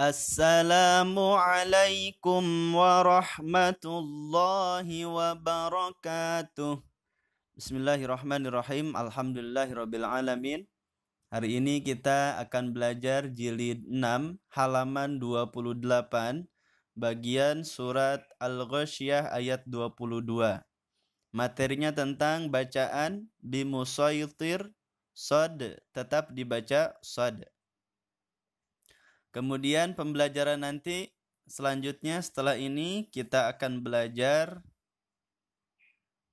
Assalamualaikum warahmatullahi wabarakatuh. Bismillahirrahmanirrahim. Alhamdulillahirabbil Hari ini kita akan belajar jilid 6 halaman 28 bagian surat Al-Ghasyiyah ayat 22. Materinya tentang bacaan bimusaytir sod tetap dibaca sod. Kemudian pembelajaran nanti selanjutnya setelah ini kita akan belajar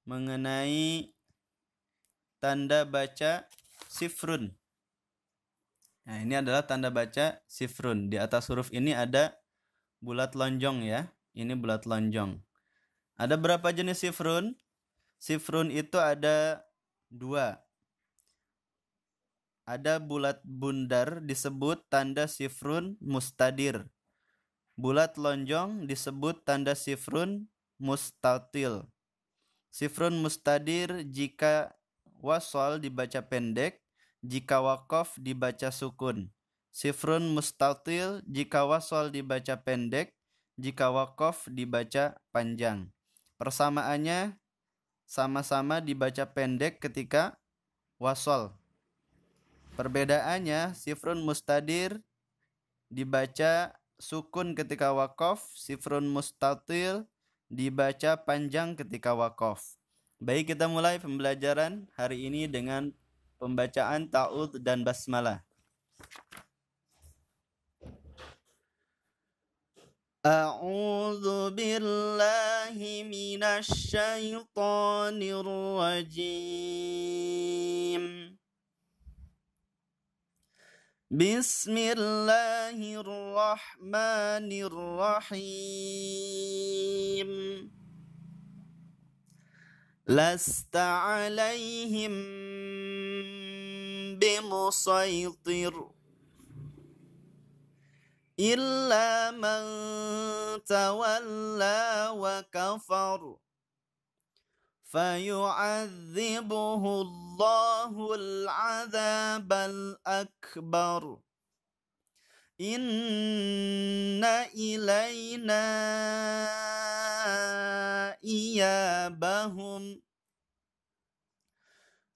mengenai tanda baca sifrun. Nah, ini adalah tanda baca sifrun. Di atas huruf ini ada bulat lonjong ya. Ini bulat lonjong. Ada berapa jenis sifrun? Sifrun itu ada dua. Ada bulat bundar disebut tanda sifrun mustadir. Bulat lonjong disebut tanda sifrun mustatil. Sifrun mustadir jika wasol dibaca pendek, jika wakof dibaca sukun. Sifrun mustatil jika wasol dibaca pendek, jika wakof dibaca panjang. Persamaannya sama-sama dibaca pendek ketika wasol. Perbedaannya sifrun mustadir dibaca sukun ketika wakof, sifrun mustatil dibaca panjang ketika wakof. Baik kita mulai pembelajaran hari ini dengan pembacaan ta'ud dan basmalah. أعوذ بالله من الشيطان الرجيم بسم الله الرحمن الرحيم لست عليهم بمسيطر إلا من تولى وكفر فيعذبه الله العذاب الأكبر إن إلينا إيابهم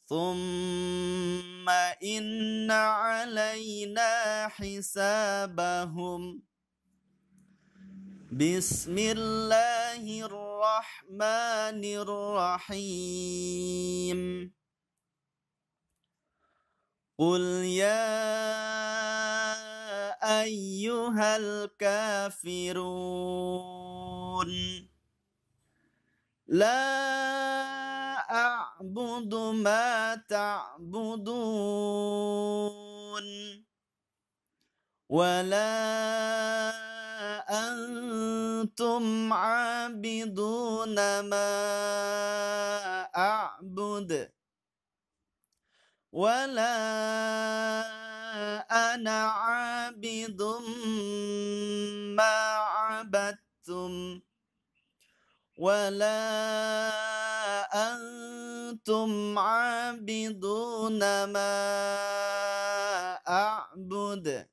ثم إن علينا حسابهم بسم الله الرحمن الرحيم قل يا أيها الكافرون لا أعبد ما تعبدون ولا أنتم عابدون ما أعبد ولا أنا عابد ما عبدتم ولا أنتم عابدون ما أعبد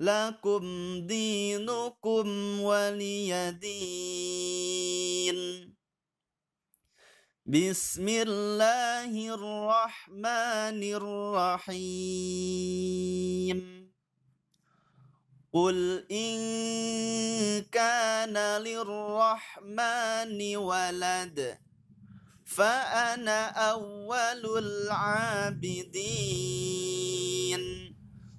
لكم دينكم ولي دين بسم الله الرحمن الرحيم قل إن كان للرحمن ولد فأنا أول العابدين